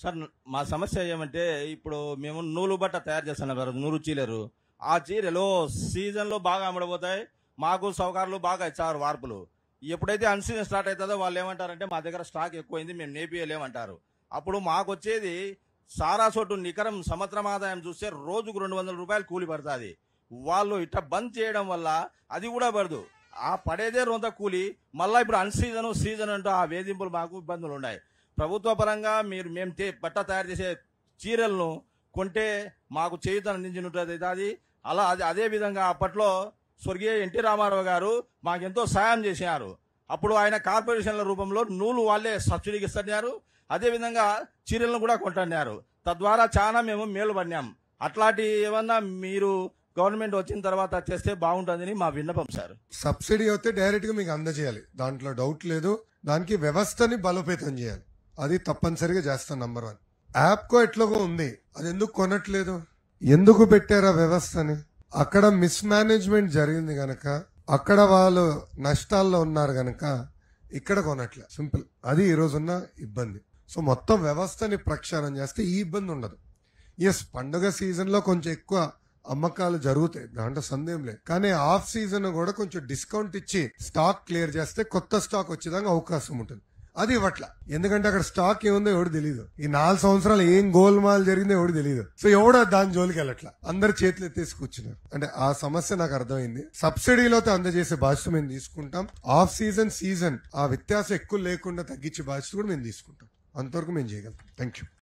sir మా సమస్య ఏమంటే ఇప్పుడు మేము నూలు బట్ట తయారు చేస్తున్నాం సార్ నూరు చీలరు ఆ చీరలు సీజన్లో బాగా అమ్మడపోతాయి మాకు సౌకర్యాలు బాగా ఇచ్చారు వార్పులు ఎప్పుడైతే అన్సీజన్ స్టార్ట్ అవుతుందో వాళ్ళు ఏమంటారంటే మా దగ్గర స్టాక్ ఎక్కువైంది మేము నేపియలేమంటారు అప్పుడు మాకు వచ్చేది సారా చోటు నికరం సంవత్సరం ఆదాయం చూస్తే రోజుకు రెండు వందల రూపాయలు కూలి పడుతుంది వాళ్ళు ఇట్ట బంద్ చేయడం వల్ల అది కూడా పడదు ఆ పడేదే రొంత కూలి మళ్ళీ ఇప్పుడు అన్సీజను సీజన్ అంటూ ఆ వేధింపులు మాకు ఇబ్బందులు ఉన్నాయి ప్రభుత్వ పరంగా మీరు మేము బట్ట తయారు చేసే చీరలను కొంటే మాకు చేయుత అందించినట్టు అది అలా అది అదే విధంగా అప్పట్లో స్వర్గీయ ఎన్టీ రామారావు గారు మాకెంతో సాయం చేశారు అప్పుడు ఆయన కార్పొరేషన్ల రూపంలో నూలు వాళ్ళే సబ్సిడీకి ఇస్తున్నారు అదేవిధంగా చీరలను కూడా కొంటున్నారు తద్వారా చాలా మేము మేలు పడినాం అట్లాంటి ఏమన్నా మీరు గవర్నమెంట్ వచ్చిన తర్వాత చేస్తే బాగుంటుందని మా విన్నపం సార్ సబ్సిడీ అయితే డైరెక్ట్ గా మీకు అందజేయాలి దాంట్లో డౌట్ లేదు దానికి వ్యవస్థని బలోపేతం చేయాలి అది తప్పనిసరిగా చేస్తాను నంబర్ వన్ యాప్ కో ఎట్లాగో ఉంది అది ఎందుకు కొనట్లేదు ఎందుకు పెట్టారా వ్యవస్థని అక్కడ మిస్ మేనేజ్మెంట్ జరిగింది గనక అక్కడ వాళ్ళు నష్టాల్లో ఉన్నారు గనక ఇక్కడ కొనట్లే సింపుల్ అది ఈ ఉన్న ఇబ్బంది సో మొత్తం వ్యవస్థని ప్రక్షాళన చేస్తే ఈ ఇబ్బంది ఉండదు ఎస్ పండుగ సీజన్లో కొంచెం ఎక్కువ అమ్మకాలు జరుగుతాయి దాంట్లో సందేహం లేదు కానీ ఆఫ్ సీజన్ కూడా కొంచెం డిస్కౌంట్ ఇచ్చి స్టాక్ క్లియర్ చేస్తే కొత్త స్టాక్ వచ్చేదానికి అవకాశం ఉంటుంది అది ఇవ్వట్లా ఎందుకంటే అక్కడ స్టాక్ ఏముందో ఎవడు తెలియదు ఈ నాలుగు సంవత్సరాలు ఏం గోల్మాల్ జరిగిందో ఎవడు తెలియదు సో ఎవడో దాని జోలికి వెళ్ళట్లా అందరు చేతులు ఎత్తేసి కూర్చున్నారు అంటే ఆ సమస్య నాకు అర్థమైంది సబ్సిడీలో అందజేసే బాధ్యత మేము తీసుకుంటాం ఆఫ్ సీజన్ సీజన్ ఆ వ్యత్యాసం ఎక్కువ లేకుండా తగ్గించే బాధ్యత కూడా మేము తీసుకుంటాం అంతవరకు మేము చేయగలం థ్యాంక్ యూ